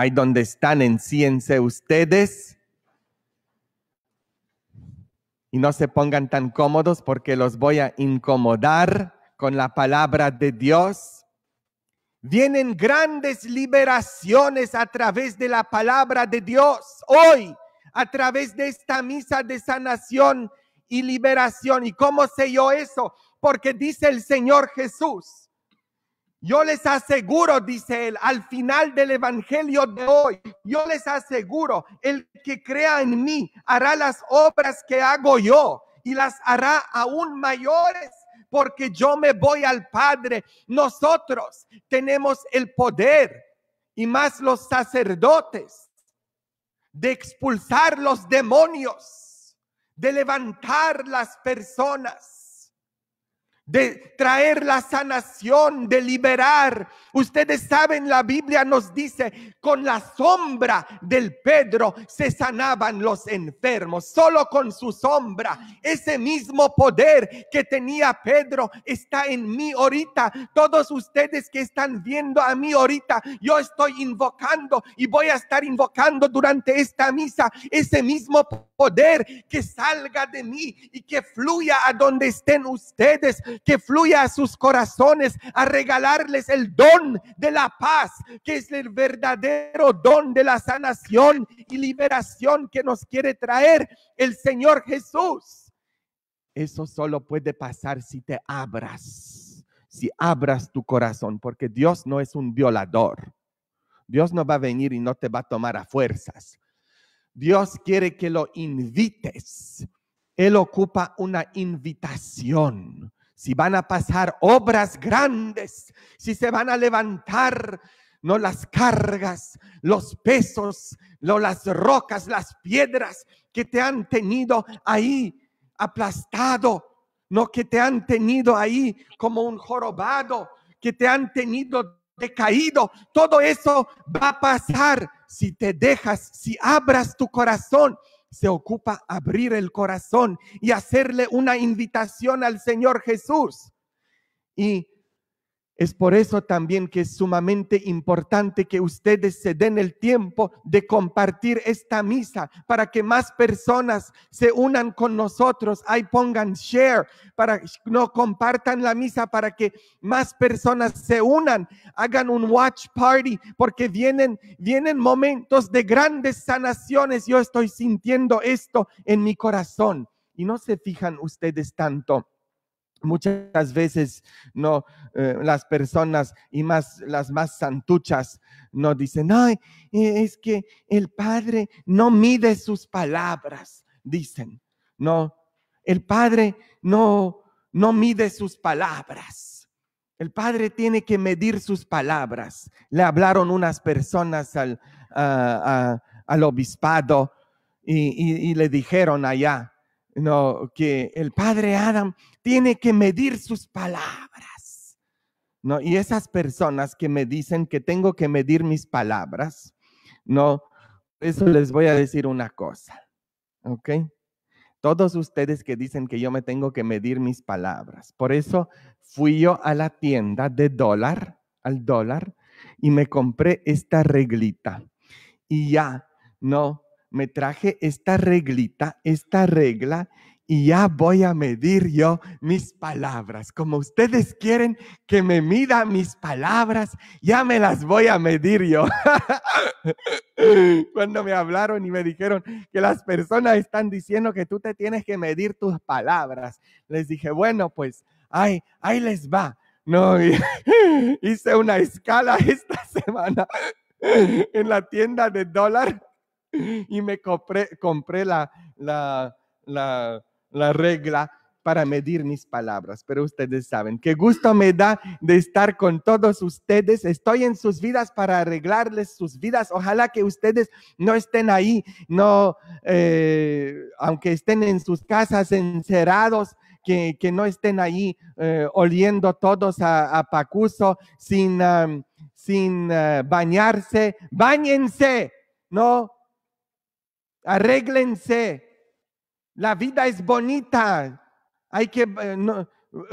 Ahí donde están, enciense ustedes. Y no se pongan tan cómodos porque los voy a incomodar con la palabra de Dios. Vienen grandes liberaciones a través de la palabra de Dios. Hoy, a través de esta misa de sanación y liberación. ¿Y cómo sé yo eso? Porque dice el Señor Jesús, yo les aseguro, dice él, al final del Evangelio de hoy, yo les aseguro, el que crea en mí hará las obras que hago yo y las hará aún mayores porque yo me voy al Padre. Nosotros tenemos el poder y más los sacerdotes de expulsar los demonios, de levantar las personas de traer la sanación, de liberar. Ustedes saben, la Biblia nos dice, con la sombra del Pedro se sanaban los enfermos, solo con su sombra. Ese mismo poder que tenía Pedro está en mí ahorita. Todos ustedes que están viendo a mí ahorita, yo estoy invocando y voy a estar invocando durante esta misa ese mismo poder poder que salga de mí y que fluya a donde estén ustedes, que fluya a sus corazones, a regalarles el don de la paz, que es el verdadero don de la sanación y liberación que nos quiere traer el Señor Jesús. Eso solo puede pasar si te abras, si abras tu corazón, porque Dios no es un violador. Dios no va a venir y no te va a tomar a fuerzas. Dios quiere que lo invites. Él ocupa una invitación. Si van a pasar obras grandes, si se van a levantar no las cargas, los pesos, no las rocas, las piedras que te han tenido ahí aplastado, no que te han tenido ahí como un jorobado, que te han tenido decaído. Todo eso va a pasar si te dejas, si abras tu corazón, se ocupa abrir el corazón y hacerle una invitación al Señor Jesús. Y es por eso también que es sumamente importante que ustedes se den el tiempo de compartir esta misa para que más personas se unan con nosotros. Ahí pongan share para no compartan la misa para que más personas se unan, hagan un watch party porque vienen vienen momentos de grandes sanaciones. Yo estoy sintiendo esto en mi corazón y no se fijan ustedes tanto Muchas veces no eh, las personas y más las más santuchas no dicen, "Ay, e, es que el Padre no mide sus palabras", dicen. No, el Padre no no mide sus palabras. El Padre tiene que medir sus palabras. Le hablaron unas personas al, obispado y le dijeron allá, no, que el padre Adam tiene que medir sus palabras. No, y esas personas que me dicen que tengo que medir mis palabras, no, eso les voy a decir una cosa, ¿ok? Todos ustedes que dicen que yo me tengo que medir mis palabras. Por eso fui yo a la tienda de dólar, al dólar, y me compré esta reglita. Y ya, no, me traje esta reglita, esta regla, y ya voy a medir yo mis palabras. Como ustedes quieren que me mida mis palabras, ya me las voy a medir yo. Cuando me hablaron y me dijeron que las personas están diciendo que tú te tienes que medir tus palabras, les dije, bueno, pues, ay, ahí les va. No, hice una escala esta semana en la tienda de dólar y me compré, la, la, regla para medir mis palabras, pero ustedes saben, qué gusto me da de estar con todos ustedes. Estoy en sus vidas para arreglarles sus vidas. Ojalá que ustedes no estén ahí, no, eh, aunque estén en sus casas encerrados, que, no estén ahí eh, oliendo todos a, Pacuso sin, sin eh, bañarse. Báñense, no Arréglense. La vida es bonita. Hay que eh,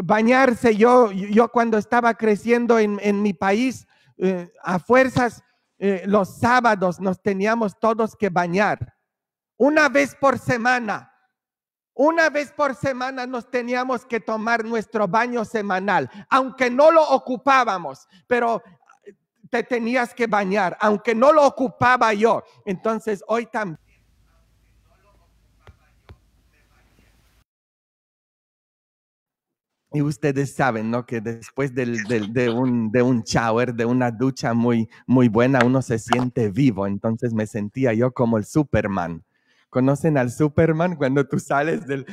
bañarse. Yo, yo cuando estaba creciendo en, mi país, eh, a fuerzas, eh, los sábados nos teníamos todos que bañar. Una vez por semana. Una vez por semana nos teníamos que tomar nuestro baño semanal, aunque no lo ocupábamos, pero te tenías que bañar, aunque no lo ocupaba yo. Entonces hoy también. Y ustedes saben, ¿no? Que después de, un, de un shower, de una ducha muy, muy buena, uno se siente vivo. Entonces me sentía yo como el Superman. ¿Conocen al Superman cuando tú sales del,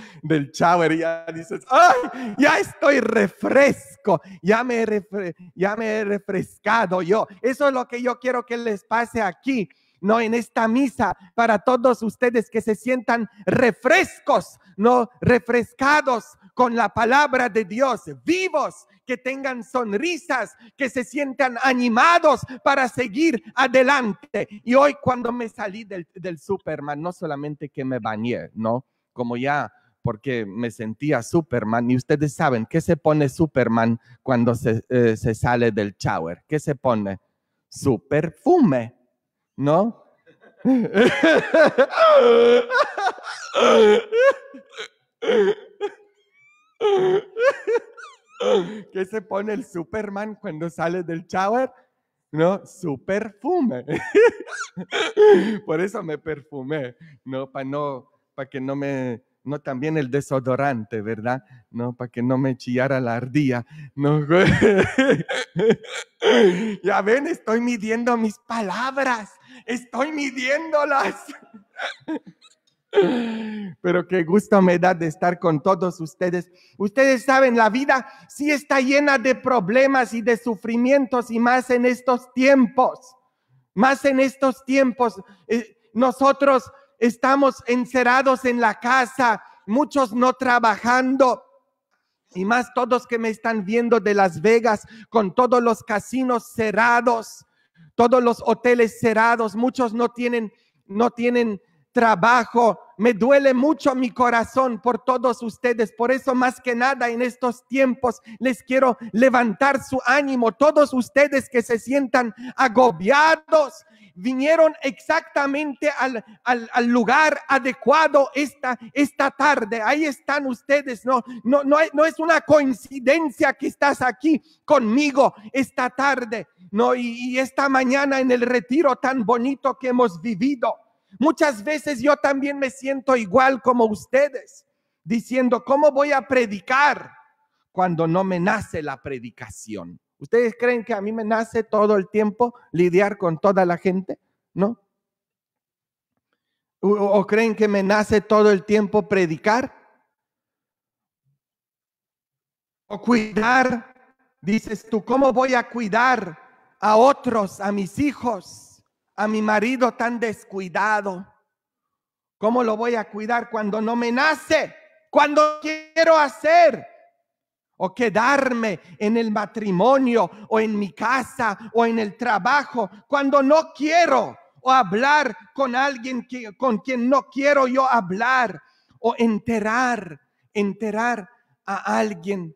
shower y ya dices, ¡ay! Ya estoy refresco, ya me, ya me he refrescado yo. Eso es lo que yo quiero que les pase aquí no en esta misa, para todos ustedes que se sientan refrescos, no refrescados con la palabra de Dios, vivos, que tengan sonrisas, que se sientan animados para seguir adelante. Y hoy cuando me salí del, del Superman, no solamente que me bañé, ¿no? Como ya porque me sentía Superman y ustedes saben qué se pone Superman cuando se, eh, sale del shower, qué se pone su perfume. ¿No? ¿Qué se pone el Superman cuando sale del shower? ¿no? Su perfume. Por eso me perfumé, ¿no? Para no, para que no me, no también el desodorante, ¿verdad? No, para que no me chillara la ardilla, ¿no? ya ven, estoy midiendo mis palabras. Estoy midiéndolas. Pero qué gusto me da de estar con todos ustedes. Ustedes saben, la vida sí está llena de problemas y de sufrimientos y más en estos tiempos. Más en estos tiempos. Eh, nosotros estamos encerrados en la casa, muchos no trabajando. Y más todos que me están viendo de Las Vegas con todos los casinos cerrados todos los hoteles cerrados, muchos no tienen, no tienen trabajo, me duele mucho mi corazón por todos ustedes. Por eso más que nada en estos tiempos les quiero levantar su ánimo. Todos ustedes que se sientan agobiados, vinieron exactamente al, lugar adecuado esta, esta tarde. Ahí están ustedes. No, no, no, es una coincidencia que estás aquí conmigo esta tarde. No, y esta mañana en el retiro tan bonito que hemos vivido. Muchas veces yo también me siento igual como ustedes, diciendo, ¿cómo voy a predicar cuando no me nace la predicación? ¿Ustedes creen que a mí me nace todo el tiempo lidiar con toda la gente? ¿No? ¿O, creen que me nace todo el tiempo predicar? ¿O cuidar? Dices tú, ¿cómo voy a cuidar a otros, a mis hijos? a mi marido tan descuidado? ¿Cómo lo voy a cuidar cuando no me nace? Cuando quiero hacer o quedarme en el matrimonio o en mi casa o en el trabajo cuando no quiero o hablar con alguien con quien no quiero yo hablar o enterar, enterar a alguien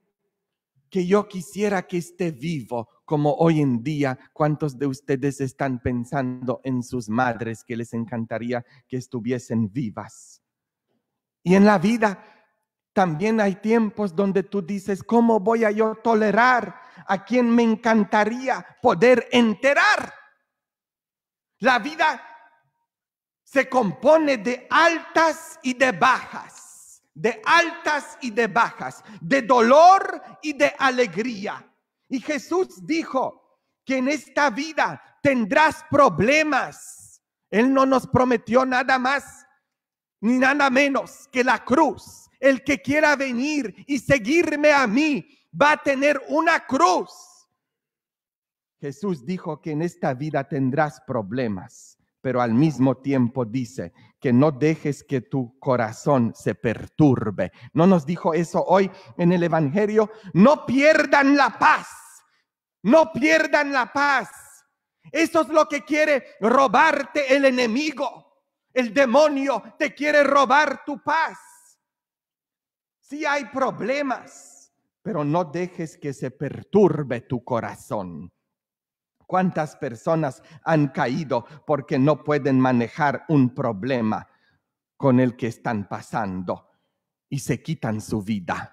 que yo quisiera que esté vivo como hoy en día, ¿cuántos de ustedes están pensando en sus madres que les encantaría que estuviesen vivas? Y en la vida también hay tiempos donde tú dices, ¿cómo voy a yo tolerar a quien me encantaría poder enterar? La vida se compone de altas y de bajas, de altas y de bajas, de dolor y de alegría, y Jesús dijo que en esta vida tendrás problemas. Él no nos prometió nada más ni nada menos que la cruz. El que quiera venir y seguirme a mí va a tener una cruz. Jesús dijo que en esta vida tendrás problemas, pero al mismo tiempo dice no dejes que tu corazón se perturbe. ¿No nos dijo eso hoy en el Evangelio? No pierdan la paz, no pierdan la paz. Eso es lo que quiere robarte el enemigo. El demonio te quiere robar tu paz. Si hay problemas, pero no dejes que se perturbe tu corazón. ¿Cuántas personas han caído porque no pueden manejar un problema con el que están pasando y se quitan su vida?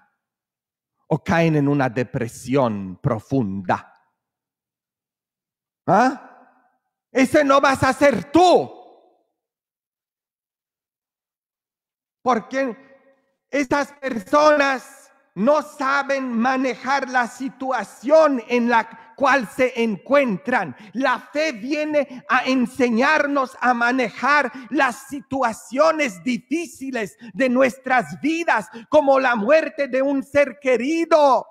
¿O caen en una depresión profunda? ¿Ah? Ese no vas a ser tú. Porque estas personas no saben manejar la situación en la Cuál se encuentran. La fe viene a enseñarnos a manejar las situaciones difíciles de nuestras vidas, como la muerte de un ser querido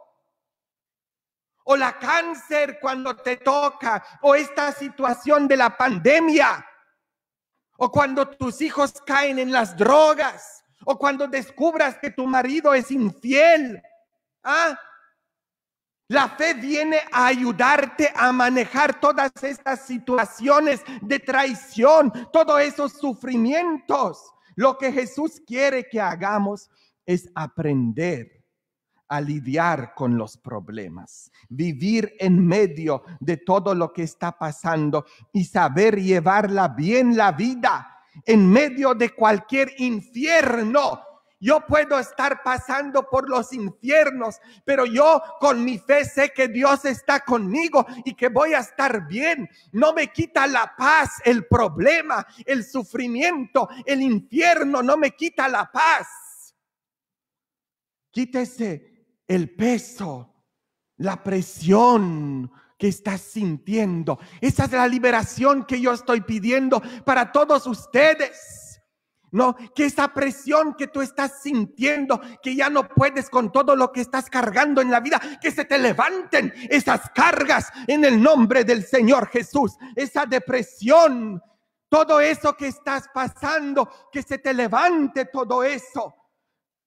o la cáncer cuando te toca, o esta situación de la pandemia, o cuando tus hijos caen en las drogas, o cuando descubras que tu marido es infiel. ¿Ah? La fe viene a ayudarte a manejar todas estas situaciones de traición, todos esos sufrimientos. Lo que Jesús quiere que hagamos es aprender a lidiar con los problemas, vivir en medio de todo lo que está pasando y saber llevarla bien la vida en medio de cualquier infierno yo puedo estar pasando por los infiernos, pero yo con mi fe sé que Dios está conmigo y que voy a estar bien. No me quita la paz el problema, el sufrimiento, el infierno, no me quita la paz. Quítese el peso, la presión, que estás sintiendo. Esa es la liberación que yo estoy pidiendo para todos ustedes. No, que esa presión que tú estás sintiendo, que ya no puedes con todo lo que estás cargando en la vida, que se te levanten esas cargas en el nombre del Señor Jesús. Esa depresión, todo eso que estás pasando, que se te levante todo eso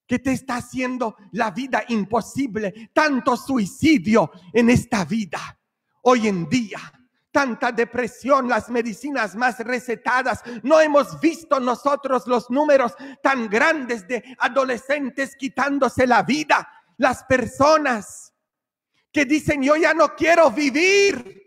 que te está haciendo la vida imposible, tanto suicidio en esta vida hoy en día tanta depresión, las medicinas más recetadas. No hemos visto nosotros los números tan grandes de adolescentes quitándose la vida. Las personas que dicen, yo ya no quiero vivir.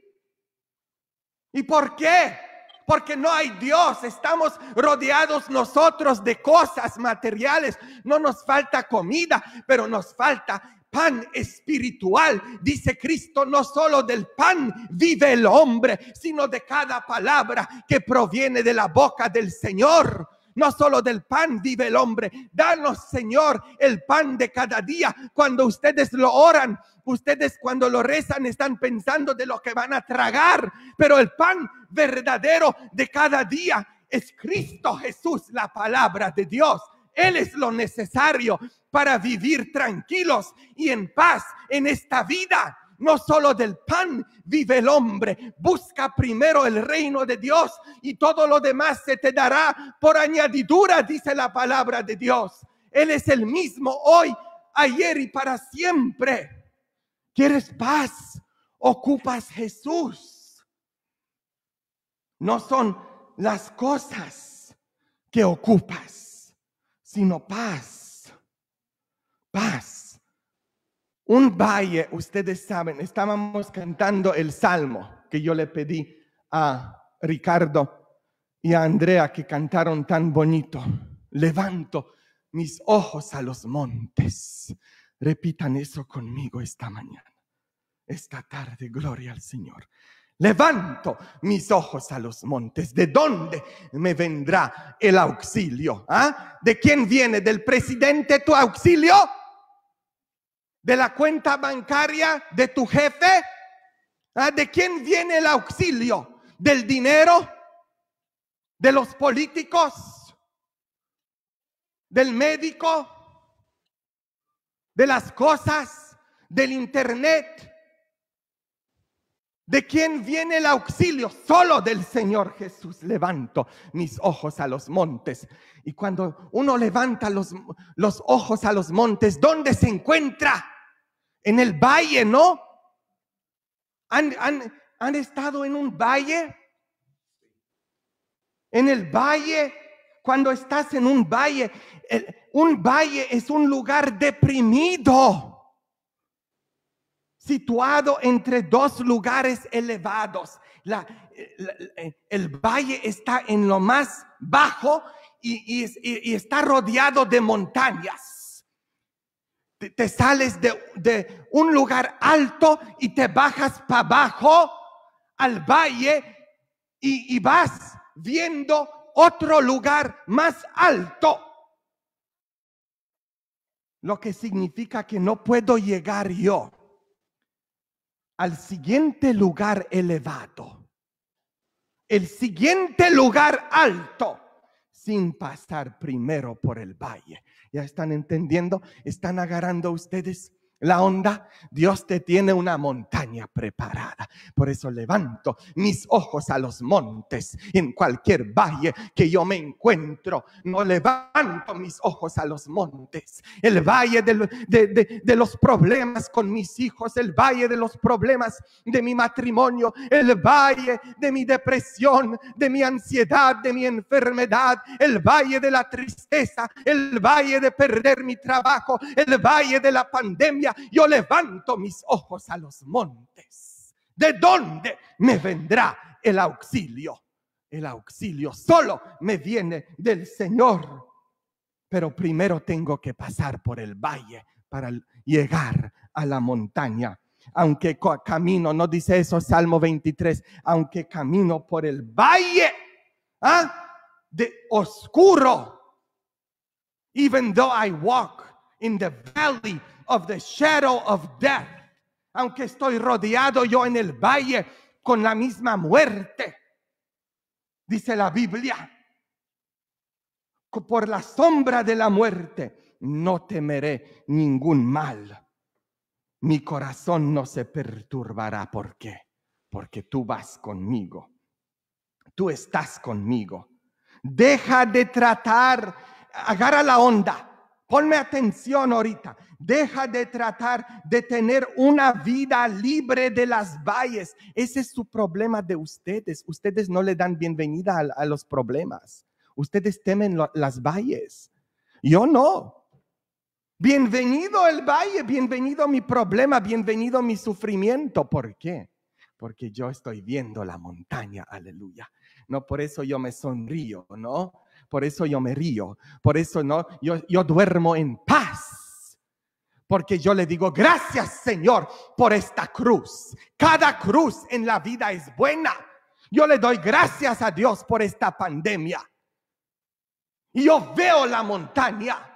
¿Y por qué? Porque no hay Dios, estamos rodeados nosotros de cosas materiales. No nos falta comida, pero nos falta pan espiritual. Dice Cristo, no solo del pan vive el hombre, sino de cada palabra que proviene de la boca del Señor. No solo del pan vive el hombre. Danos, Señor, el pan de cada día. Cuando ustedes lo oran, ustedes cuando lo rezan están pensando de lo que van a tragar. Pero el pan verdadero de cada día es Cristo Jesús, la palabra de Dios. Él es lo necesario para vivir tranquilos y en paz en esta vida. No solo del pan vive el hombre, busca primero el reino de Dios y todo lo demás se te dará por añadidura, dice la palabra de Dios. Él es el mismo hoy, ayer y para siempre. ¿Quieres paz? Ocupas Jesús. No son las cosas que ocupas, sino paz un valle, ustedes saben, estábamos cantando el salmo que yo le pedí a Ricardo y a Andrea que cantaron tan bonito. Levanto mis ojos a los montes. Repitan eso conmigo esta mañana, esta tarde, gloria al Señor. Levanto mis ojos a los montes. ¿De dónde me vendrá el auxilio? Ah? ¿De quién viene? ¿Del presidente tu auxilio? de la cuenta bancaria de tu jefe? Ah, ¿De quién viene el auxilio? ¿Del dinero? ¿De los políticos? ¿Del médico? ¿De las cosas? ¿Del internet? ¿De quién viene el auxilio? Solo del Señor Jesús. Levanto mis ojos a los montes. Y cuando uno levanta los, los, ojos a los montes, ¿dónde se encuentra? En el valle, ¿no? ¿Han, han, han estado en un valle? En el valle, cuando estás en un valle, un valle es un lugar deprimido situado entre dos lugares elevados. el valle está en lo más bajo y, está rodeado de montañas. Te, sales de, un lugar alto y te bajas para abajo al valle y vas viendo otro lugar más alto. Lo que significa que no puedo llegar yo al siguiente lugar elevado, el siguiente lugar alto, sin pasar primero por el valle. ¿Ya están entendiendo? ¿Están agarrando ustedes? la onda, Dios te tiene una montaña preparada. Por eso levanto mis ojos a los montes en cualquier valle que yo me encuentro. No levanto mis ojos a los montes. El valle de, de los problemas con mis hijos, el valle de los problemas de mi matrimonio, el valle de mi depresión, de mi ansiedad, de mi enfermedad, el valle de la tristeza, el valle de perder mi trabajo, el valle de la pandemia yo levanto mis ojos a los montes. ¿De dónde me vendrá el auxilio? El auxilio solo me viene del Señor. Pero primero tengo que pasar por el valle para llegar a la montaña. Aunque camino, no dice eso Salmo 23, aunque camino por el valle ¿ah? de oscuro, even though I walk in the valley of the shadow of death. Aunque estoy rodeado yo en el valle con la misma muerte, dice la Biblia, por la sombra de la muerte no temeré ningún mal. Mi corazón no se perturbará. ¿Por qué? Porque tú vas conmigo. Tú estás conmigo. Deja de tratar, agarra la onda Ponme atención ahorita. Deja de tratar de tener una vida libre de las valles. Ese es su problema de ustedes. Ustedes no le dan bienvenida a, los problemas. Ustedes temen las valles. Yo no. Bienvenido el valle, bienvenido mi problema, bienvenido mi sufrimiento. ¿Por qué? Porque yo estoy viendo la montaña, aleluya. No por eso yo me sonrío, ¿no? Por eso yo me río. Por eso no, yo, yo duermo en paz. Porque yo le digo, gracias Señor por esta cruz. Cada cruz en la vida es buena. Yo le doy gracias a Dios por esta pandemia. Y yo veo la montaña,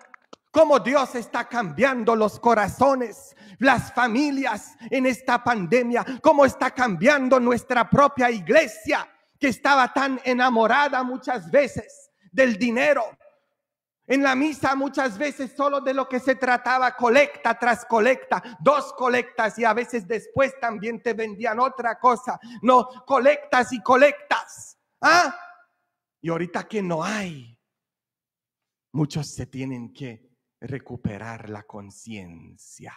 cómo Dios está cambiando los corazones, las familias en esta pandemia, cómo está cambiando nuestra propia iglesia que estaba tan enamorada muchas veces del dinero. En la misa muchas veces solo de lo que se trataba, colecta tras colecta, dos colectas y a veces después también te vendían otra cosa. No, colectas y colectas. ¿Ah? Y ahorita que no hay, muchos se tienen que recuperar la conciencia.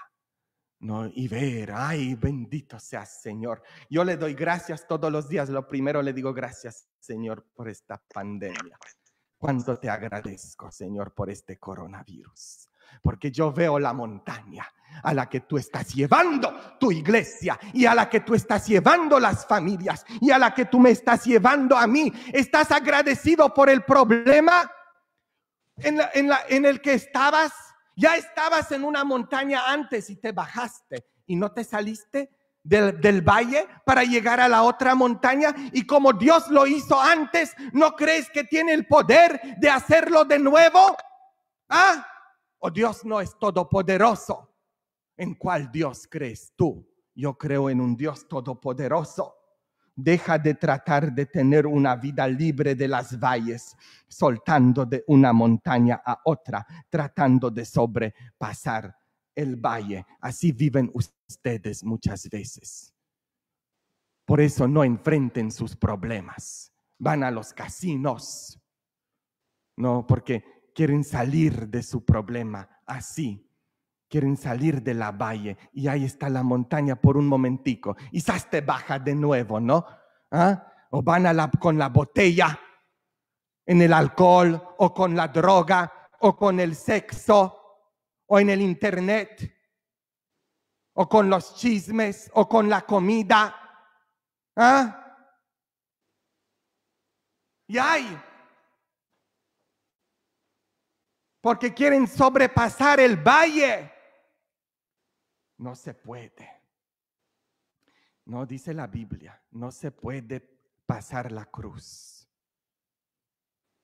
No, y ver, ay, bendito sea Señor. Yo le doy gracias todos los días. Lo primero le digo gracias, Señor, por esta pandemia cuánto te agradezco, Señor, por este coronavirus. Porque yo veo la montaña a la que tú estás llevando tu iglesia y a la que tú estás llevando las familias y a la que tú me estás llevando a mí. ¿Estás agradecido por el problema en, la, en el que estabas? Ya estabas en una montaña antes y te bajaste y no te saliste del, valle para llegar a la otra montaña y como Dios lo hizo antes, ¿no crees que tiene el poder de hacerlo de nuevo? ¿Ah? ¿O Dios no es todopoderoso? ¿En cuál Dios crees tú? Yo creo en un Dios todopoderoso. Deja de tratar de tener una vida libre de las valles, soltando de una montaña a otra, tratando de sobrepasar el valle. Así viven ustedes ustedes muchas veces. Por eso no enfrenten sus problemas. Van a los casinos. No, porque quieren salir de su problema así. Quieren salir de la valle y ahí está la montaña por un momentico. y te baja de nuevo, ¿no? ¿Ah? O van a la, con la botella, en el alcohol, o con la droga, o con el sexo, o en el internet o con los chismes o con la comida. ¿Ah? Y hay. Porque quieren sobrepasar el valle. No se puede. No dice la Biblia, no se puede pasar la cruz.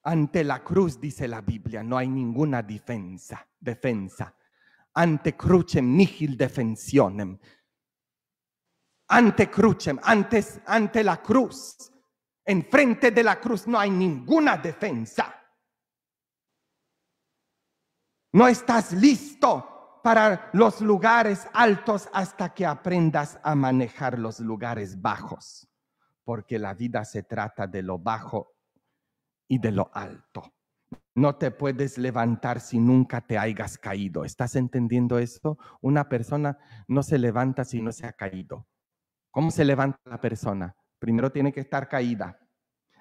Ante la cruz, dice la Biblia, no hay ninguna defensa, defensa ante crucem nihil defensionem. Ante crucem, antes, ante la cruz, enfrente de la cruz no hay ninguna defensa. No estás listo para los lugares altos hasta que aprendas a manejar los lugares bajos, porque la vida se trata de lo bajo y de lo alto. No te puedes levantar si nunca te hayas caído. ¿Estás entendiendo esto? Una persona no se levanta si no se ha caído. ¿Cómo se levanta la persona? Primero tiene que estar caída.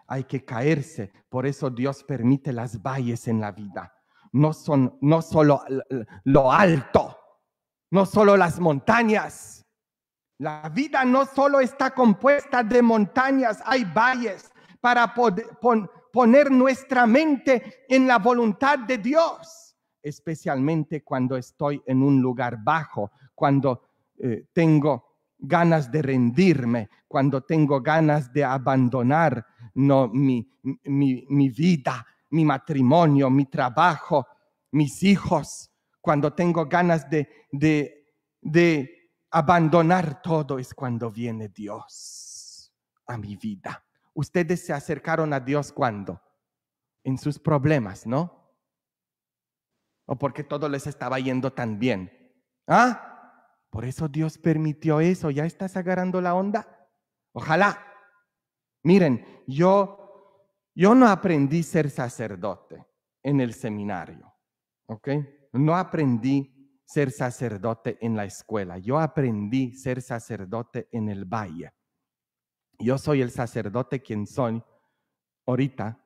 Hay que caerse. Por eso Dios permite las valles en la vida. No son no solo lo alto, no solo las montañas. La vida no solo está compuesta de montañas, hay valles para poder, poner nuestra mente en la voluntad de Dios, especialmente cuando estoy en un lugar bajo, cuando eh, tengo ganas de rendirme, cuando tengo ganas de abandonar mi, vida, mi matrimonio, mi trabajo, mis hijos, cuando tengo ganas de abandonar todo, es cuando viene Dios a mi vida. Ustedes se acercaron a Dios cuando? En sus problemas, ¿no? O porque todo les estaba yendo tan bien. ¿Ah? Por eso Dios permitió eso. ¿Ya estás agarrando la onda? Ojalá. Miren, yo, yo no aprendí ser sacerdote en el seminario. ¿Ok? No aprendí ser sacerdote en la escuela. Yo aprendí ser sacerdote en el valle yo soy el sacerdote quien soy ahorita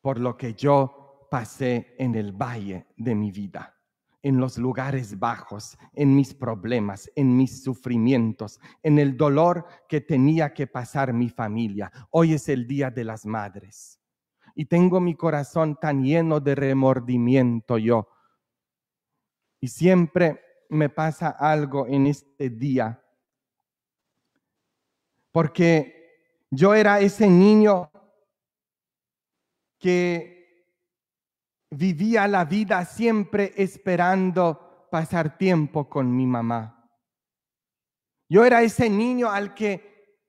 por lo que yo pasé en el valle de mi vida, en los lugares bajos, en mis problemas, en mis sufrimientos, en el dolor que tenía que pasar mi familia. Hoy es el Día de las Madres y tengo mi corazón tan lleno de remordimiento yo. Y siempre me pasa algo en este día porque yo era ese niño que vivía la vida siempre esperando pasar tiempo con mi mamá. Yo era ese niño al que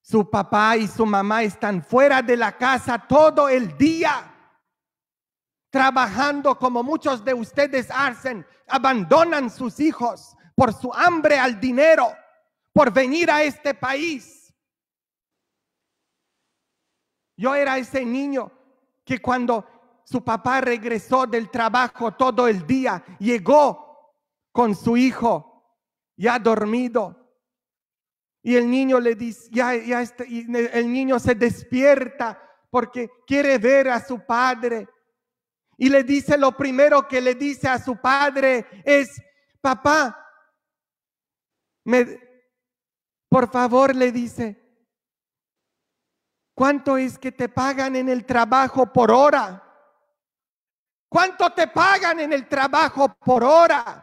su papá y su mamá están fuera de la casa todo el día, trabajando como muchos de ustedes hacen, abandonan sus hijos por su hambre al dinero, por venir a este país yo era ese niño que cuando su papá regresó del trabajo todo el día, llegó con su hijo ya dormido. Y el niño le dice, ya, este-", el niño se despierta porque quiere ver a su padre. Y le dice, lo primero que le dice a su padre es, papá, me, por favor, le dice, ¿Cuánto es que te pagan en el trabajo por hora? ¿Cuánto te pagan en el trabajo por hora?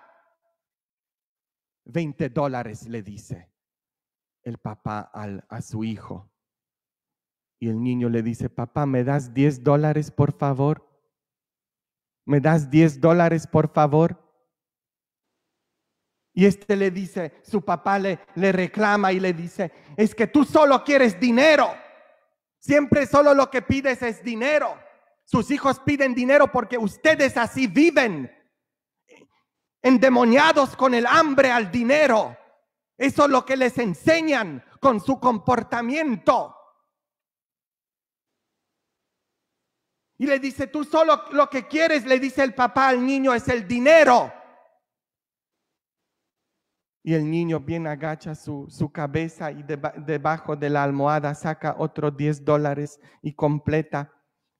20 dólares le dice el papá al, a su hijo. Y el niño le dice, papá, ¿me das 10 dólares por favor? ¿Me das 10 dólares por favor? Y este le dice, su papá le, le reclama y le dice, es que tú solo quieres dinero. Siempre solo lo que pides es dinero. Sus hijos piden dinero porque ustedes así viven, endemoniados con el hambre al dinero. Eso es lo que les enseñan con su comportamiento. Y le dice, tú solo lo que quieres, le dice el papá al niño, es el dinero. Y el niño bien agacha su, cabeza y debajo de la almohada saca otros 10 dólares y completa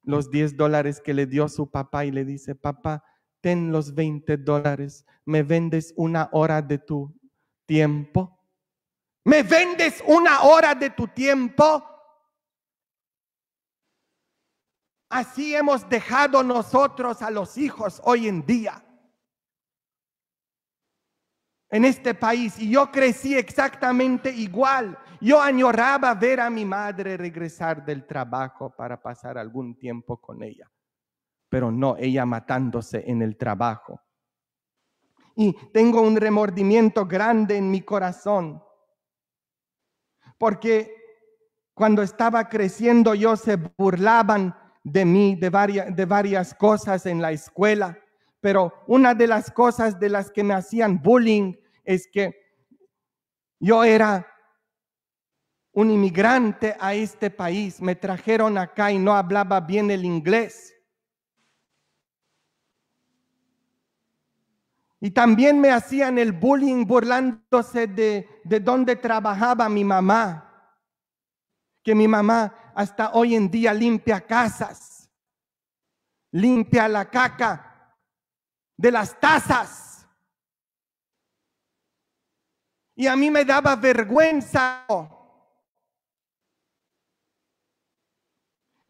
los 10 dólares que le dio su papá y le dice, papá, ten los 20 dólares, me vendes una hora de tu tiempo. ¿Me vendes una hora de tu tiempo? Así hemos dejado nosotros a los hijos hoy en día en este país y yo crecí exactamente igual. Yo añoraba ver a mi madre regresar del trabajo para pasar algún tiempo con ella, pero no ella matándose en el trabajo. Y tengo un remordimiento grande en mi corazón, porque cuando estaba creciendo yo se burlaban de mí, de varias, de varias cosas en la escuela, pero una de las cosas de las que me hacían bullying es que yo era un inmigrante a este país, me trajeron acá y no hablaba bien el inglés. Y también me hacían el bullying burlándose de, de donde trabajaba mi mamá, que mi mamá hasta hoy en día limpia casas, limpia la caca de las tazas. Y a mí me daba vergüenza.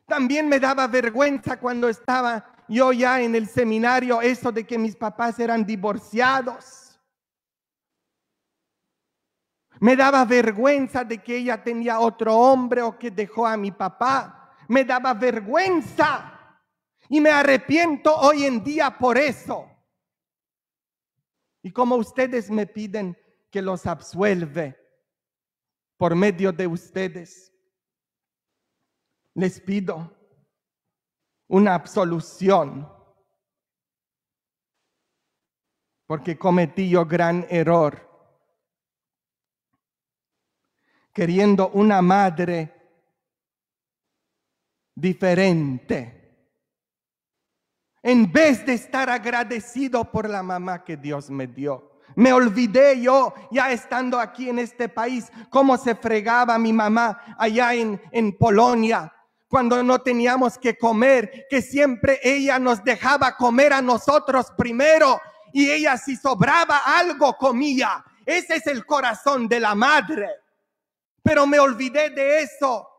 También me daba vergüenza cuando estaba yo ya en el seminario, eso de que mis papás eran divorciados. Me daba vergüenza de que ella tenía otro hombre o que dejó a mi papá. Me daba vergüenza. Y me arrepiento hoy en día por eso. Y como ustedes me piden que los absuelve por medio de ustedes. Les pido una absolución, porque cometí yo gran error, queriendo una madre diferente, en vez de estar agradecido por la mamá que Dios me dio. Me olvidé yo, ya estando aquí en este país, cómo se fregaba mi mamá allá en, en Polonia, cuando no teníamos que comer, que siempre ella nos dejaba comer a nosotros primero y ella si sobraba algo comía. Ese es el corazón de la madre. Pero me olvidé de eso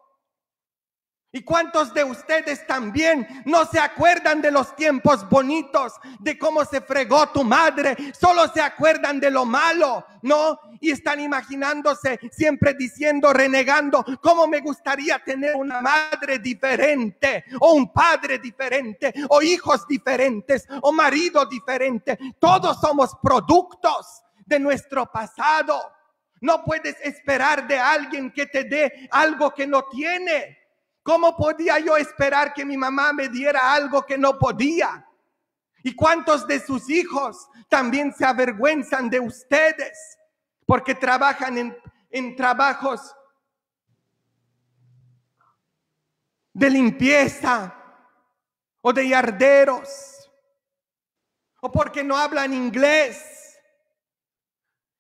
¿Y cuántos de ustedes también no se acuerdan de los tiempos bonitos, de cómo se fregó tu madre? Solo se acuerdan de lo malo, ¿no? Y están imaginándose, siempre diciendo, renegando, cómo me gustaría tener una madre diferente, o un padre diferente, o hijos diferentes, o marido diferente. Todos somos productos de nuestro pasado. No puedes esperar de alguien que te dé algo que no tiene. ¿Cómo podía yo esperar que mi mamá me diera algo que no podía? ¿Y cuántos de sus hijos también se avergüenzan de ustedes porque trabajan en, trabajos de limpieza o de yarderos o porque no hablan inglés?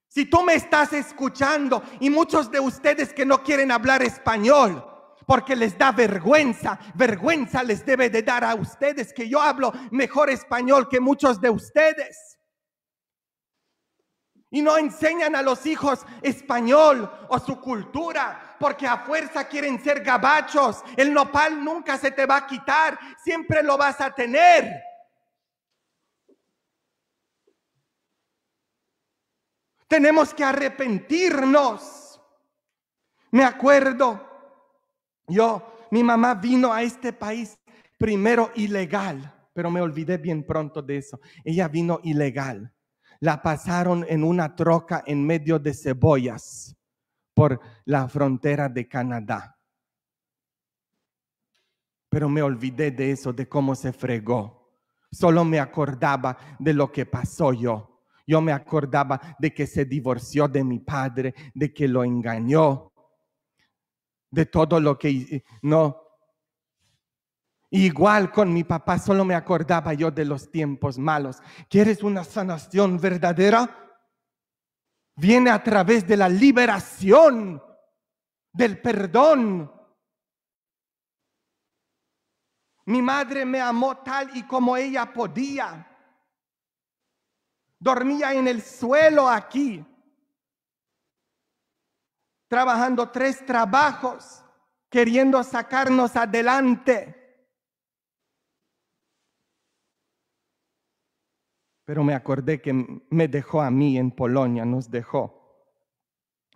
Si tú me estás escuchando y muchos de ustedes que no quieren hablar español, porque les da vergüenza. Vergüenza les debe de dar a ustedes, que yo hablo mejor español que muchos de ustedes. Y no enseñan a los hijos español o su cultura, porque a fuerza quieren ser gabachos. El nopal nunca se te va a quitar, siempre lo vas a tener. Tenemos que arrepentirnos. Me acuerdo yo, mi mamá vino a este país primero ilegal, pero me olvidé bien pronto de eso. Ella vino ilegal. La pasaron en una troca en medio de cebollas por la frontera de Canadá. Pero me olvidé de eso, de cómo se fregó. Solo me acordaba de lo que pasó yo. Yo me acordaba de que se divorció de mi padre, de que lo engañó, de todo lo que... No. Igual con mi papá, solo me acordaba yo de los tiempos malos. ¿Quieres una sanación verdadera? Viene a través de la liberación, del perdón. Mi madre me amó tal y como ella podía. Dormía en el suelo aquí trabajando tres trabajos, queriendo sacarnos adelante. Pero me acordé que me dejó a mí en Polonia, nos dejó.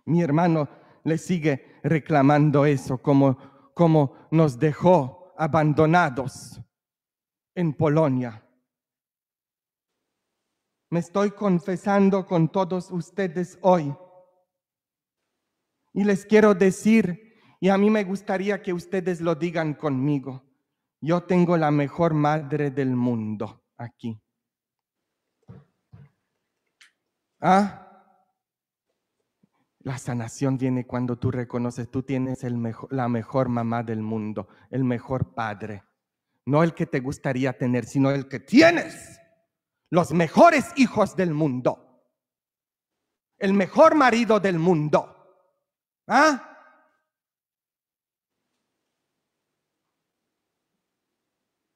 Mi hermano le sigue reclamando eso, como, nos dejó abandonados en Polonia. Me estoy confesando con todos ustedes hoy y les quiero decir, y a mí me gustaría que ustedes lo digan conmigo, yo tengo la mejor madre del mundo aquí. ¿Ah? La sanación viene cuando tú reconoces, tú tienes el mejor, la mejor mamá del mundo, el mejor padre. No el que te gustaría tener, sino el que tienes. Los mejores hijos del mundo. El mejor marido del mundo. ¿Ah?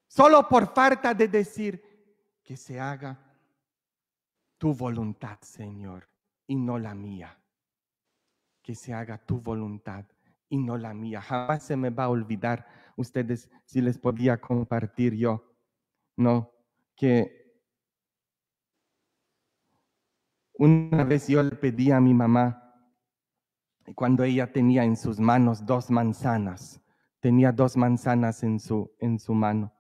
Solo por falta de decir que se haga tu voluntad, Señor, y no la mía. Que se haga tu voluntad y no la mía. Jamás se me va a olvidar ustedes si les podía compartir yo, ¿no? Que una vez yo le pedí a mi mamá, cuando ella tenía en sus manos dos manzanas, tenía dos manzanas en su, en su mano.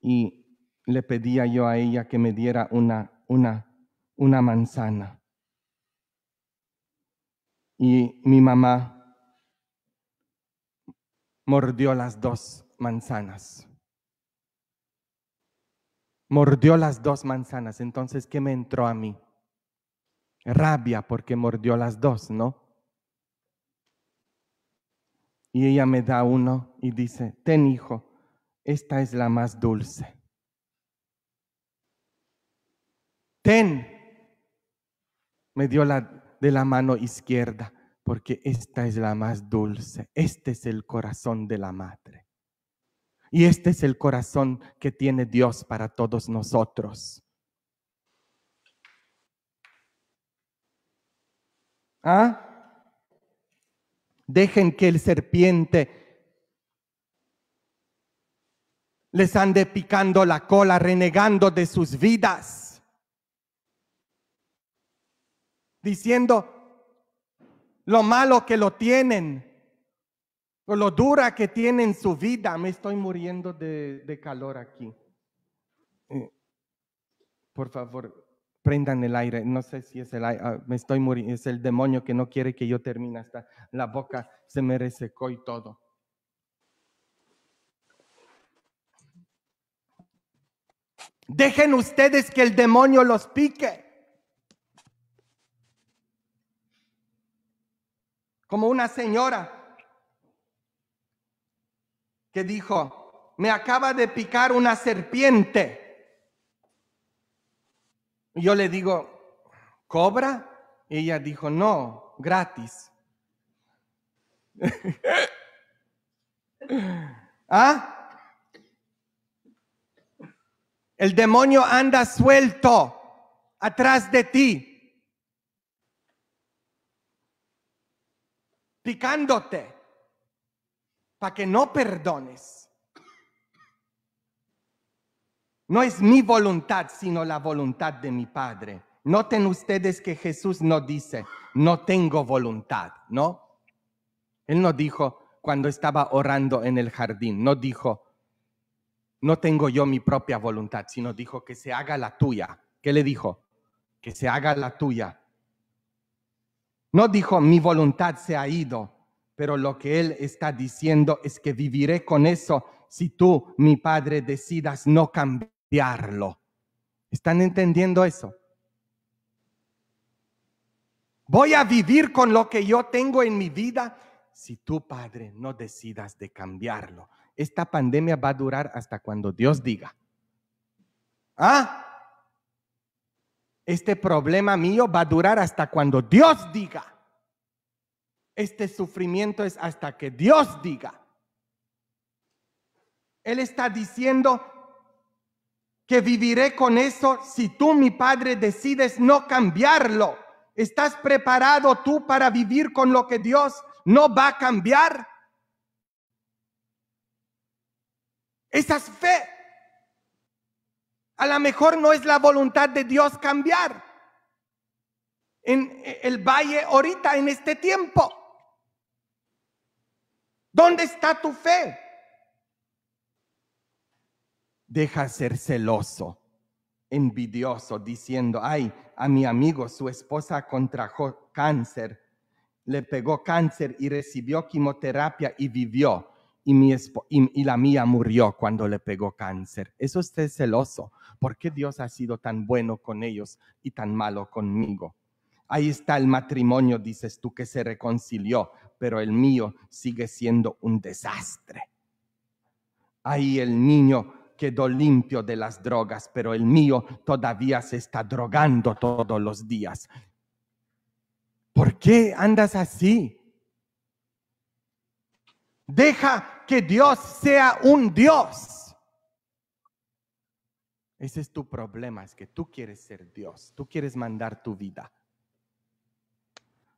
Y le pedía yo a ella que me diera una, una, una manzana. Y mi mamá mordió las dos manzanas. Mordió las dos manzanas. Entonces, ¿qué me entró a mí? Rabia porque mordió las dos, ¿no? Y ella me da uno y dice, ten hijo, esta es la más dulce. Ten, me dio la de la mano izquierda, porque esta es la más dulce. Este es el corazón de la madre. Y este es el corazón que tiene Dios para todos nosotros. ¿Ah? Dejen que el serpiente les ande picando la cola, renegando de sus vidas, diciendo lo malo que lo tienen, lo dura que tienen su vida. Me estoy muriendo de, de calor aquí. Eh, por favor, prendan el aire. No sé si es el aire, ah, me estoy muriendo, es el demonio que no quiere que yo termine hasta la boca se me resecó y todo. Dejen ustedes que el demonio los pique. Como una señora que dijo, me acaba de picar una serpiente yo le digo, ¿cobra? ella dijo, no, gratis. ¿Ah? El demonio anda suelto atrás de ti, picándote para que no perdones. No es mi voluntad, sino la voluntad de mi Padre. Noten ustedes que Jesús no dice, no tengo voluntad, ¿no? Él no dijo cuando estaba orando en el jardín, no dijo, no tengo yo mi propia voluntad, sino dijo que se haga la tuya. ¿Qué le dijo? Que se haga la tuya. No dijo, mi voluntad se ha ido, pero lo que él está diciendo es que viviré con eso si tú, mi Padre, decidas no cambiar ¿Están entendiendo eso? Voy a vivir con lo que yo tengo en mi vida si tú, Padre, no decidas de cambiarlo. Esta pandemia va a durar hasta cuando Dios diga. ¿Ah? Este problema mío va a durar hasta cuando Dios diga. Este sufrimiento es hasta que Dios diga. Él está diciendo, que viviré con eso si tú, mi Padre, decides no cambiarlo. ¿Estás preparado tú para vivir con lo que Dios no va a cambiar? Esa es fe. A lo mejor no es la voluntad de Dios cambiar en eh, el valle ahorita, en este tiempo. ¿Dónde está tu fe? deja ser celoso, envidioso, diciendo, ay, a mi amigo su esposa contrajo cáncer, le pegó cáncer y recibió quimioterapia y vivió. Y, mi y, la mía murió cuando le pegó cáncer. Eso es celoso. ¿Por qué Dios ha sido tan bueno con ellos y tan malo conmigo? Ahí está el matrimonio, dices tú, que se reconcilió, pero el mío sigue siendo un desastre. Ahí el niño quedó limpio de las drogas, pero el mío todavía se está drogando todos los días. ¿Por qué andas así? Deja que Dios sea un Dios. Ese es tu problema, es que tú quieres ser Dios, tú quieres mandar tu vida.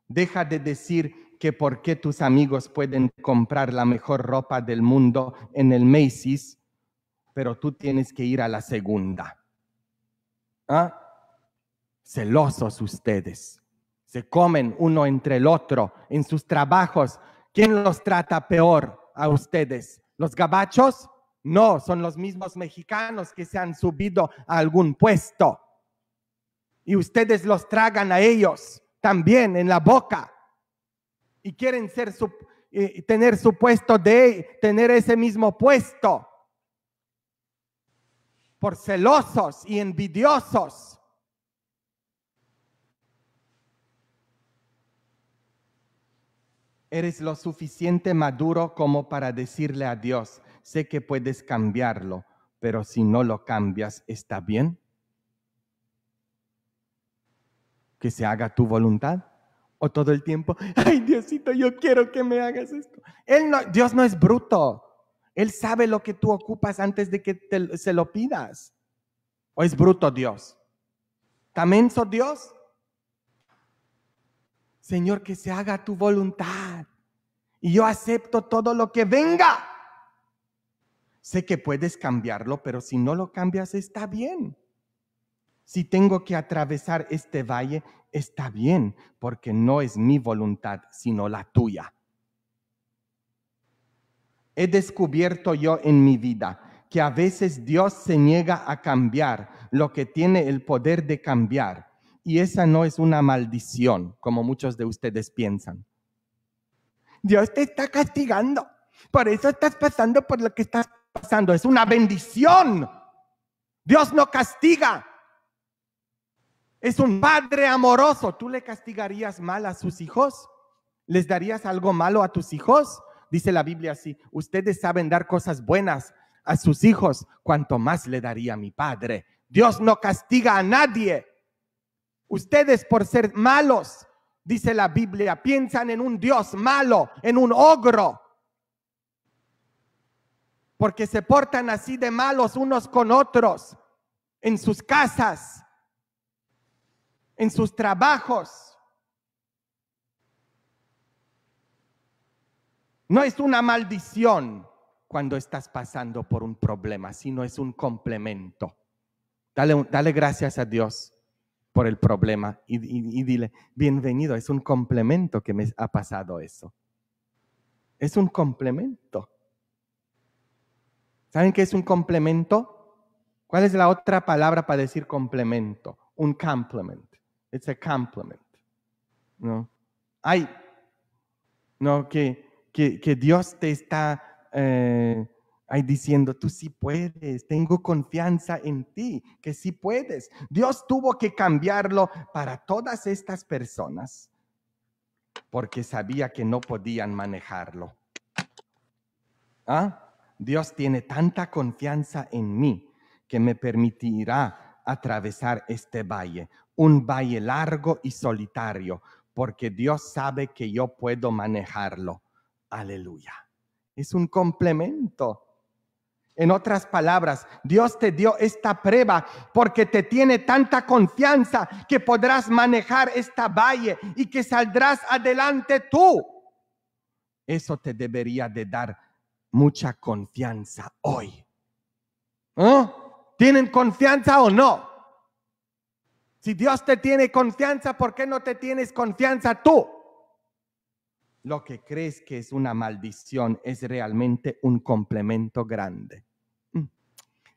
Deja de decir que por qué tus amigos pueden comprar la mejor ropa del mundo en el Macy's pero tú tienes que ir a la segunda. ¿Ah? Celosos ustedes. Se comen uno entre el otro en sus trabajos. ¿Quién los trata peor a ustedes? ¿Los gabachos? No, son los mismos mexicanos que se han subido a algún puesto. Y ustedes los tragan a ellos también en la boca. Y quieren ser eh, tener su puesto de tener ese mismo puesto por celosos y envidiosos. Eres lo suficiente maduro como para decirle a Dios, sé que puedes cambiarlo, pero si no lo cambias, ¿está bien? Que se haga tu voluntad. O todo el tiempo, ay Diosito, yo quiero que me hagas esto. Él no, Dios no es bruto. Él sabe lo que tú ocupas antes de que te, se lo pidas. ¿O es bruto Dios? ¿También Dios? Señor, que se haga tu voluntad. Y yo acepto todo lo que venga. Sé que puedes cambiarlo, pero si no lo cambias, está bien. Si tengo que atravesar este valle, está bien, porque no es mi voluntad, sino la tuya he descubierto yo en mi vida que a veces Dios se niega a cambiar lo que tiene el poder de cambiar. Y esa no es una maldición, como muchos de ustedes piensan. Dios te está castigando. Por eso estás pasando por lo que estás pasando. Es una bendición. Dios no castiga. Es un padre amoroso. ¿Tú le castigarías mal a sus hijos? ¿Les darías algo malo a tus hijos? Dice la Biblia así, ustedes saben dar cosas buenas a sus hijos, cuanto más le daría mi padre. Dios no castiga a nadie. Ustedes por ser malos, dice la Biblia, piensan en un Dios malo, en un ogro. Porque se portan así de malos unos con otros, en sus casas, en sus trabajos. No es una maldición cuando estás pasando por un problema, sino es un complemento. Dale, gracias a Dios por el problema y, dile, bienvenido, es un complemento que me ha pasado eso. Es un complemento. ¿Saben qué es un complemento? ¿Cuál es la otra palabra para decir complemento? Un complement. It's a complement. ¿No? Hay, no, que que, Dios te está eh, diciendo, tú sí puedes, tengo confianza en ti, que sí puedes. Dios tuvo que cambiarlo para todas estas personas porque sabía que no podían manejarlo. Ah, Dios tiene tanta confianza en mí que me permitirá atravesar este valle, un valle largo y solitario, porque Dios sabe que yo puedo manejarlo. Aleluya. Es un complemento. En otras palabras, Dios te dio esta prueba porque te tiene tanta confianza que podrás manejar esta valle y que saldrás adelante tú. Eso te debería de dar mucha confianza hoy. ¿Eh? ¿Tienen confianza o no? Si Dios te tiene confianza, ¿por qué no te tienes confianza tú? lo que crees que es una maldición es realmente un complemento grande. Mm.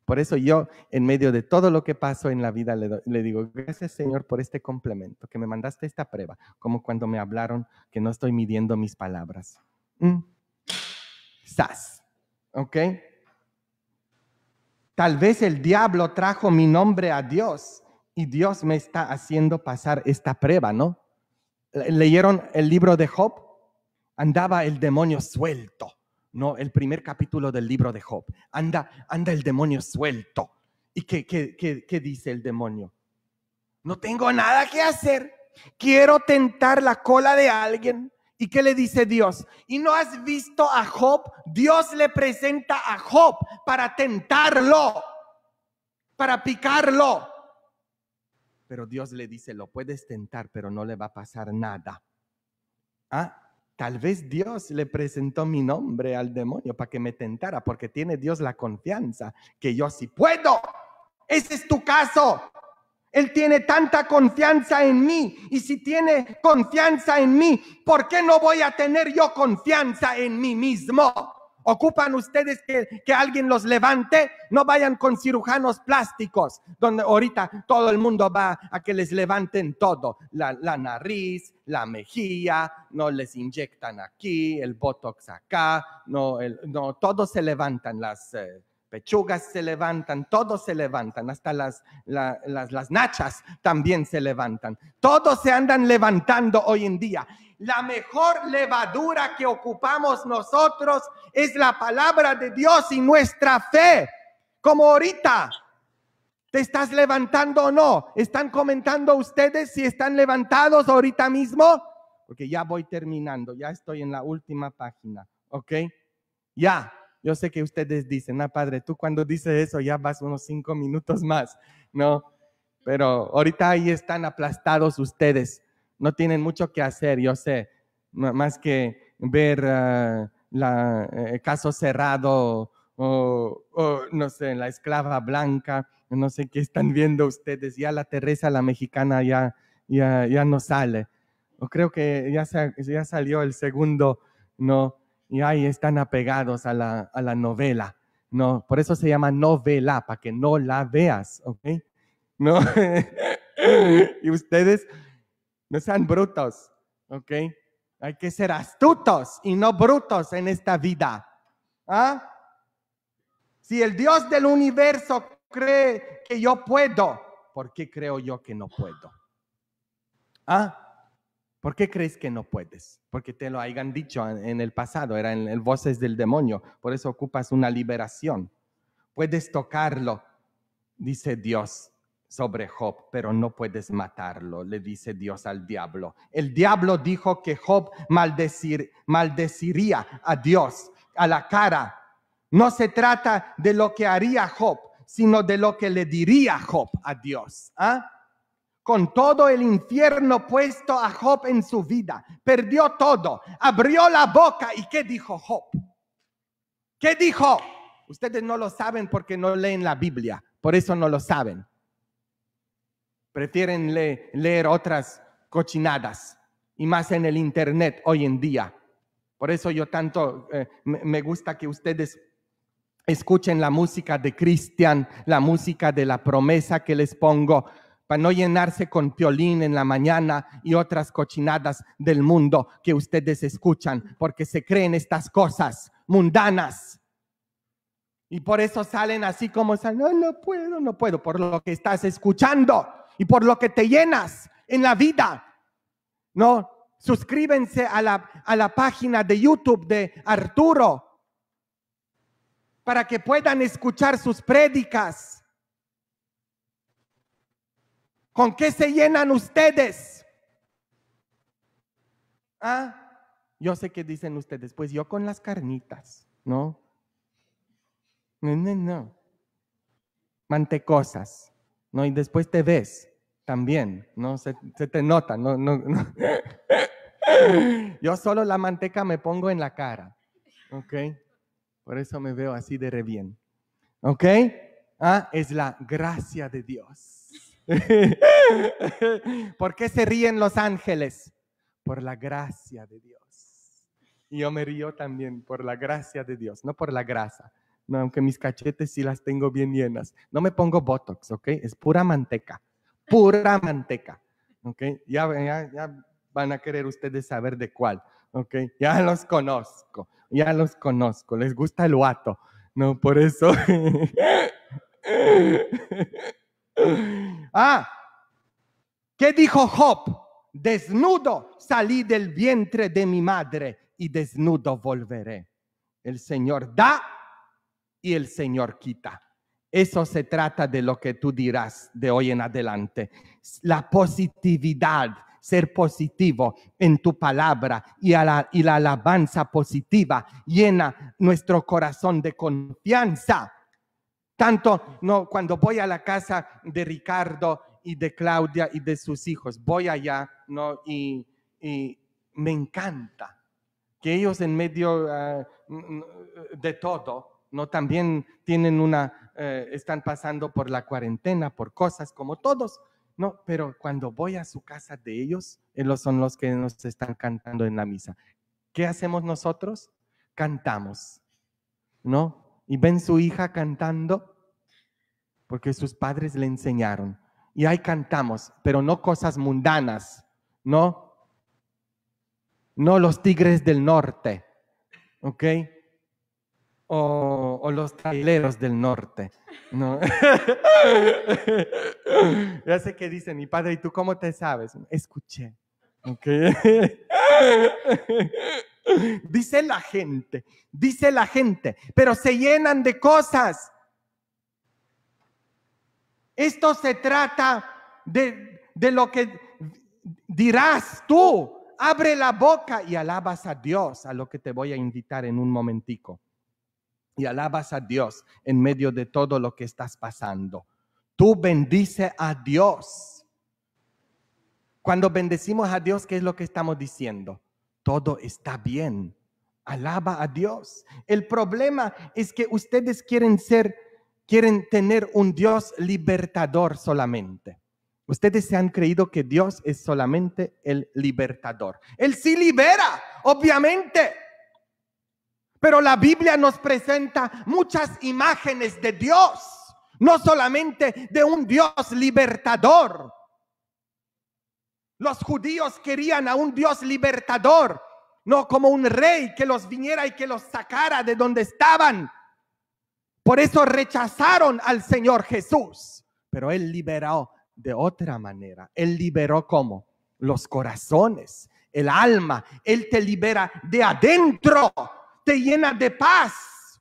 Por eso yo, en medio de todo lo que paso en la vida, le, digo, gracias Señor por este complemento, que me mandaste esta prueba, como cuando me hablaron que no estoy midiendo mis palabras. Mm. ¡Sas! ¿Ok? Tal vez el diablo trajo mi nombre a Dios y Dios me está haciendo pasar esta prueba, ¿no? ¿Leyeron el libro de Job? andaba el demonio suelto, ¿no? El primer capítulo del libro de Job. Anda, anda el demonio suelto. ¿Y qué, qué, qué, qué dice el demonio? No tengo nada que hacer. Quiero tentar la cola de alguien. ¿Y qué le dice Dios? ¿Y no has visto a Job? Dios le presenta a Job para tentarlo, para picarlo. Pero Dios le dice, lo puedes tentar, pero no le va a pasar nada. ¿Ah? Tal vez Dios le presentó mi nombre al demonio para que me tentara, porque tiene Dios la confianza que yo sí puedo. Ese es tu caso. Él tiene tanta confianza en mí. Y si tiene confianza en mí, ¿por qué no voy a tener yo confianza en mí mismo? ¿Ocupan ustedes que, que, alguien los levante? No vayan con cirujanos plásticos, donde ahorita todo el mundo va a que les levanten todo, la, nariz, la mejilla, no les inyectan aquí, el botox acá, no, no todos se levantan las... Eh, pechugas se levantan, todos se levantan, hasta las, las, nachas también se levantan. Todos se andan levantando hoy en día. La mejor levadura que ocupamos nosotros es la palabra de Dios y nuestra fe. Como ahorita, ¿Te estás levantando o no? ¿Están comentando ustedes si están levantados ahorita mismo? Porque ya voy terminando, ya estoy en la última página, ¿ok? Ya. Yo sé que ustedes dicen, ah, padre, tú cuando dices eso ya vas unos cinco minutos más, ¿no? Pero ahorita ahí están aplastados ustedes. No tienen mucho que hacer, yo sé, más que ver ah, el eh, caso cerrado o, no sé, la esclava blanca, no sé qué están viendo ustedes. Ya la Teresa, la mexicana, ya, ya, ya no sale. O creo que ya, ya salió el segundo, ¿no? y ahí están apegados a la, novela. No, por eso se llama novela, para que no la veas, ¿ok? No. y ustedes no sean brutos, ¿ok? Hay que ser astutos y no brutos en esta vida. ¿Ah? Si el Dios del universo cree que yo puedo, ¿por qué creo yo que no puedo? ¿Ah? ¿Por qué crees que no puedes? Porque te lo hayan dicho en el pasado, era el voces del demonio. Por eso ocupas una liberación. Puedes tocarlo, dice Dios sobre Job, pero no puedes matarlo, le dice Dios al diablo. El diablo dijo que Job maldeciría a Dios a la cara. No se trata de lo que haría Job, sino de lo que le diría Job a Dios. ¿Ah? con todo el infierno puesto a Job en su vida. Perdió todo, abrió la boca y ¿qué dijo Job? ¿Qué dijo? Ustedes no lo saben porque no leen la Biblia, por eso no lo saben. Prefieren leer otras cochinadas y más en el Internet hoy en día. Por eso yo tanto eh, me gusta que ustedes escuchen la música de Christian. la música de la promesa que les pongo para no llenarse con piolín en la mañana y otras cochinadas del mundo que ustedes escuchan, porque se creen estas cosas mundanas. Y por eso salen así como salen, no, puedo, no puedo, por lo que estás escuchando y por lo que te llenas en la vida. No, suscríbense a la, a la página de YouTube de Arturo para que puedan escuchar sus prédicas ¿Con qué se llenan ustedes? Ah, yo sé qué dicen ustedes, pues yo con las carnitas, ¿no? No, no, no. Mantecosas, ¿no? Y después te ves también, ¿no? Se, te nota, ¿no? no, no. Yo solo la manteca me pongo en la cara, ¿ok? Por eso me veo así de re bien, ¿ok? Ah, es la gracia de Dios ¿Por qué se ríen los ángeles? Por la gracia de Dios. Y yo me río también por la gracia de Dios, no por la grasa. No, aunque mis cachetes sí las tengo bien llenas. No me pongo Botox, ¿ok? Es pura manteca, pura manteca, ¿ok? Ya, ya, van a querer ustedes saber de cuál, ¿ok? Ya los conozco, ya los conozco. Les gusta el guato, ¿no? Por eso... Ah, ¿qué dijo Job? Desnudo salí del vientre de mi madre y desnudo volveré. El Señor da y el Señor quita. Eso se trata de lo que tú dirás de hoy en adelante. La positividad, ser positivo en tu palabra y, y la alabanza positiva llena nuestro corazón de confianza tanto no, cuando voy a la casa de Ricardo y de Claudia y de sus hijos, voy allá ¿no? y, me encanta que ellos en medio ah, de todo, ¿no? También tienen una, eh, están pasando por la cuarentena, por cosas como todos, ¿no? Pero cuando voy a su casa de ellos, ellos son los que nos están cantando en la misa. ¿Qué hacemos nosotros? Cantamos, ¿no? y ven su hija cantando porque sus padres le enseñaron. Y ahí cantamos, pero no cosas mundanas, no, no los tigres del norte, ¿ok? O, los traileros del norte, ¿no? ya sé que dicen, mi padre, ¿y tú cómo te sabes? Escuché, ¿ok? Dice la gente, dice la gente, pero se llenan de cosas. Esto se trata de, de lo que dirás tú. Abre la boca y alabas a Dios, a lo que te voy a invitar en un momentico. Y alabas a Dios en medio de todo lo que estás pasando. Tú bendice a Dios. Cuando bendecimos a Dios, ¿qué es lo que estamos diciendo? todo está bien. Alaba a Dios. El problema es que ustedes quieren ser, quieren tener un Dios libertador solamente. Ustedes se han creído que Dios es solamente el libertador. Él sí libera, obviamente. Pero la Biblia nos presenta muchas imágenes de Dios, no solamente de un Dios libertador. Los judíos querían a un Dios libertador, no como un rey que los viniera y que los sacara de donde estaban. Por eso rechazaron al Señor Jesús. Pero Él liberó de otra manera. Él liberó como los corazones, el alma. Él te libera de adentro, te llena de paz.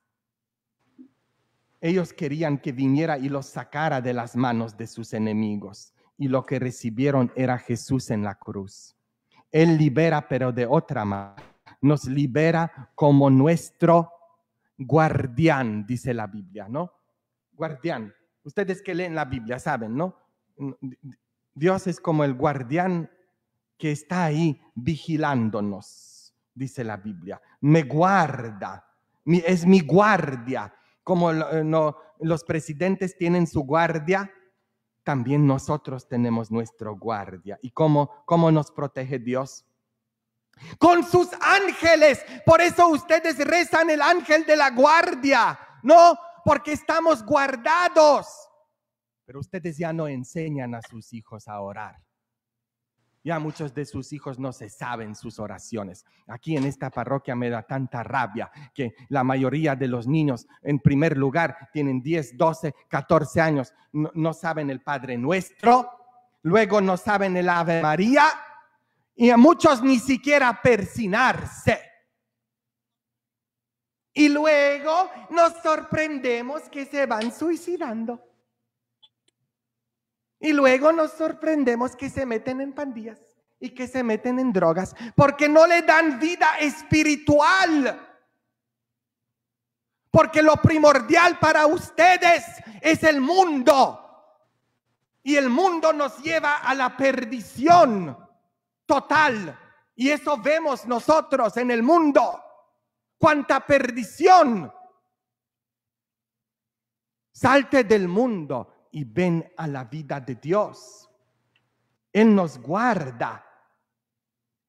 Ellos querían que viniera y los sacara de las manos de sus enemigos y lo que recibieron era Jesús en la cruz. Él libera, pero de otra manera. Nos libera como nuestro guardián, dice la Biblia, ¿no? Guardián. Ustedes que leen la Biblia saben, ¿no? Dios es como el guardián que está ahí vigilándonos, dice la Biblia. Me guarda, es mi guardia, como eh, los presidentes tienen su guardia también nosotros tenemos nuestro guardia. ¿Y cómo, cómo nos protege Dios? Con sus ángeles. Por eso ustedes rezan el ángel de la guardia, ¿no? Porque estamos guardados. Pero ustedes ya no enseñan a sus hijos a orar. Ya muchos de sus hijos no se saben sus oraciones. Aquí en esta parroquia me da tanta rabia que la mayoría de los niños, en primer lugar, tienen 10, 12, 14 años, no, saben el Padre Nuestro, luego no saben el Ave María y a muchos ni siquiera persinarse. Y luego nos sorprendemos que se van suicidando. Y luego nos sorprendemos que se meten en pandillas y que se meten en drogas porque no le dan vida espiritual. Porque lo primordial para ustedes es el mundo. Y el mundo nos lleva a la perdición total. Y eso vemos nosotros en el mundo. Cuánta perdición. Salte del mundo y ven a la vida de Dios. Él nos guarda,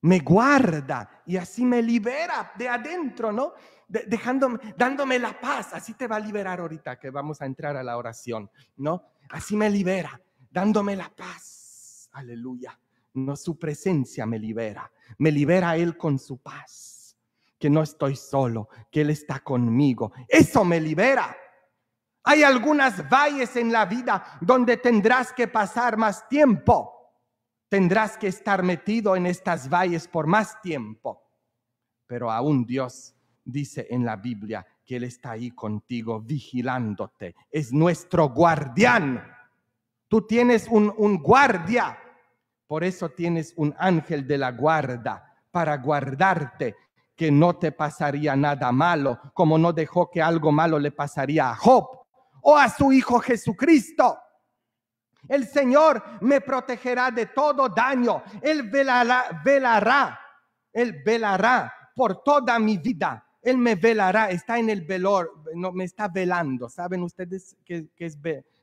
me guarda y así me libera de adentro, ¿no? dejándome, dándome la paz, así te va a liberar ahorita que vamos a entrar a la oración, ¿no? Así me libera, dándome la paz, aleluya. No su presencia me libera, me libera Él con su paz, que no estoy solo, que Él está conmigo. Eso me libera. Hay algunas valles en la vida donde tendrás que pasar más tiempo. Tendrás que estar metido en estas valles por más tiempo. Pero aún Dios dice en la Biblia que Él está ahí contigo vigilándote. Es nuestro guardián. Tú tienes un, un guardia. Por eso tienes un ángel de la guarda para guardarte que no te pasaría nada malo, como no dejó que algo malo le pasaría a Job o a su Hijo Jesucristo. El Señor me protegerá de todo daño. Él velará, velará, Él velará por toda mi vida. Él me velará, está en el velor, no, me está velando. ¿Saben ustedes qué, es,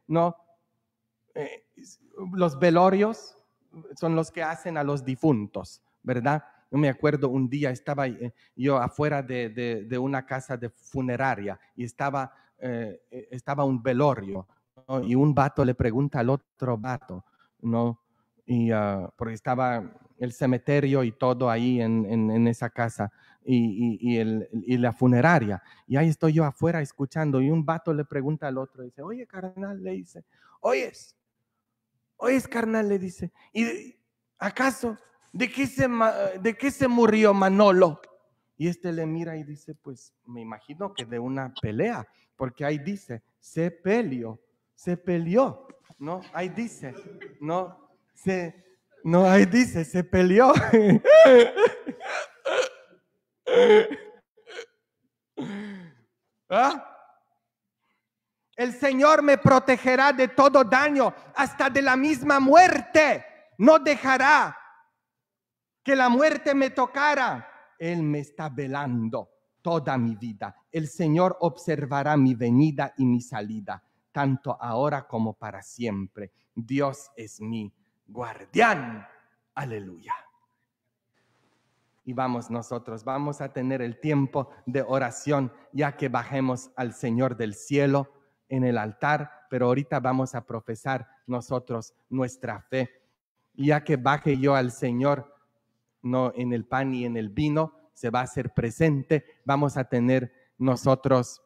no? Eh, los velorios son los que hacen a los difuntos, ¿verdad? Yo me acuerdo un día estaba eh, yo afuera de, de, una casa de funeraria y estaba eh, e, estaba un velorio y un vato le pregunta al otro vato, ¿no? Y, ah, porque estaba el cementerio y todo ahí en, esa casa y, la funeraria. Y ahí estoy yo afuera escuchando y un vato le pregunta al otro, dice, oye, carnal, le dice, oyes, oyes, carnal, le dice, ¿y acaso de qué se, de qué se murió Manolo? Y este le mira y dice, pues me imagino que de una pelea, porque ahí dice, se peleó, se peleó, ¿no? Ahí dice, ¿no? Se, no, ahí dice, se peleó. ¿Ah? El Señor me protegerá de todo daño, hasta de la misma muerte. No dejará que la muerte me tocara. Él me está velando toda mi vida. El Señor observará mi venida y mi salida, tanto ahora como para siempre. Dios es mi guardián. Aleluya. Y vamos nosotros, vamos a tener el tiempo de oración ya que bajemos al Señor del cielo en el altar, pero ahorita vamos a profesar nosotros nuestra fe. Ya que baje yo al Señor no en el pan y en el vino, se va a hacer presente, vamos a tener nosotros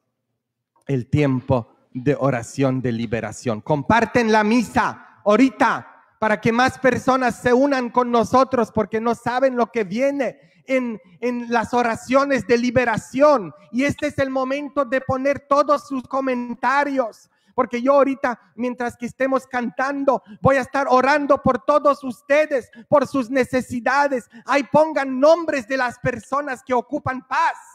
el tiempo de oración de liberación. Comparten la misa ahorita para que más personas se unan con nosotros porque no saben lo que viene en, en, las oraciones de liberación. Y este es el momento de poner todos sus comentarios, porque yo ahorita, mientras que estemos cantando, voy a estar orando por todos ustedes, por sus necesidades. Ahí pongan nombres de las personas que ocupan paz.